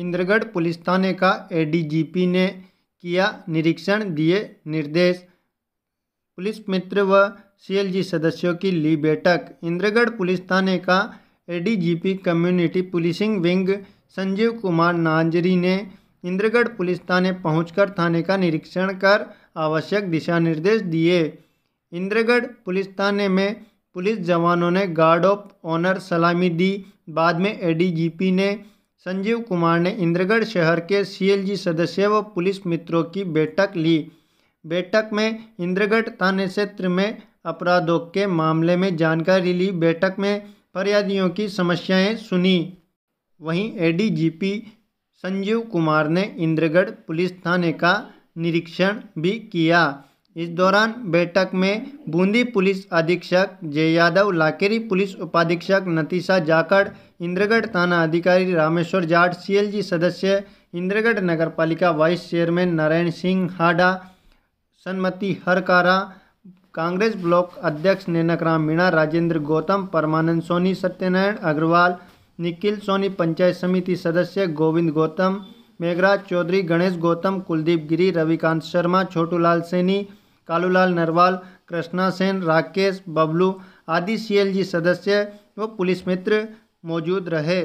Indragarh police थाने का ADGP ने किया निरीक्षण दिए निर्देश पुलिस मित्र व सीएलजी सदस्यों की ली बैठक इंद्रगढ़ पुलिस थाने का ADGP community policing wing Sanjeev Kumar Nanjari ने इंद्रगढ़ पुलिस थाने पहुंचकर थाने का निरीक्षण कर आवश्यक दिशा निर्देश दिए इंद्रगढ़ पुलिस थाने में पुलिस जवानों ने गार्ड ऑफ ऑनर सलामी दी बाद में एडीजीपी ने संजीव कुमार ने इंद्रगढ़ शहर के सीएलजी सदस्य व पुलिस मित्रों की बैठक ली बैठक में इंद्रगढ़ थाने क्षेत्र में अपराधों के मामले में जानकारी ली बैठक में फरियादियों की समस्याएं सुनी वहीं एडीजीपी संजीव कुमार ने इंद्रगढ़ पुलिस थाने का निरीक्षण भी किया इस दौरान बैठक में बूंदी पुलिस अधीक्षक जय यादव लाकेरी पुलिस उपाधीक्षक नतीशा जाखड़ इंद्रगढ़ थाना अधिकारी रामेश्वर जाट सीएलजी सदस्य इंद्रगढ़ नगरपालिका vice chairman Narayan Singh Hada Sanmati Harkara Congress block अध्यक्ष राम मीणा राजेंद्र गौतम परमानंद सोनी सत्यनारायण अग्रवाल निखिल सोनी पंचायत समिति सदस्य गोविंद गौतम मेघराज चौधरी गणेश गौतम कुलदीप गिरी रविकांत शर्मा छोटूलाल सैनी कालूलाल नरवाल कृष्णा सेन राकेश बबलू आदि सीएलजी सदस्य व पुलिस मित्र मौजूद रहे